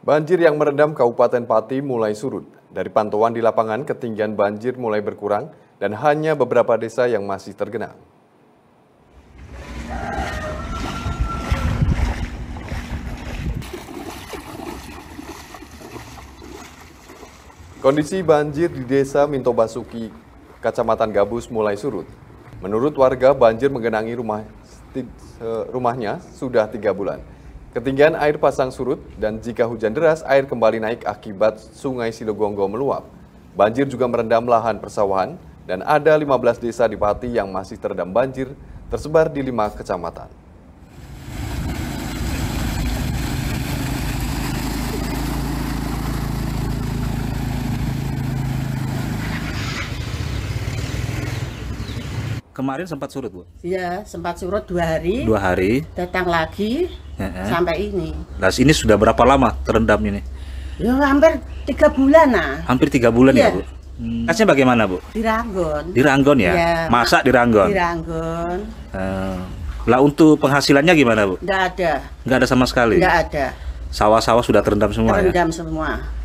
Banjir yang merendam Kabupaten Pati mulai surut. Dari pantauan di lapangan, ketinggian banjir mulai berkurang dan hanya beberapa desa yang masih tergenang. Kondisi banjir di desa Minto Basuki, Kecamatan Gabus mulai surut. Menurut warga, banjir menggenangi rumah, rumahnya sudah tiga bulan. Ketinggian air pasang surut dan jika hujan deras, air kembali naik akibat sungai Silogonggo meluap. Banjir juga merendam lahan persawahan dan ada 15 desa di Pati yang masih terendam banjir tersebar di lima kecamatan. Kemarin sempat surut, Bu? Iya, sempat surut dua hari. Dua hari. Datang lagi He-he. sampai ini. Nah, ini sudah berapa lama terendam ini? Ya, hampir tiga bulan, nah. Hampir tiga bulan ya, ya Bu? Hmm. bagaimana, Bu? Di Ranggon. Di Ranggon ya? ya. Masak di Ranggon? Di Ranggon. Hmm. lah untuk penghasilannya gimana, Bu? Nggak ada. Nggak ada sama sekali? Nggak ada. Sawah-sawah sudah terendam semua terendam ya? Terendam semua.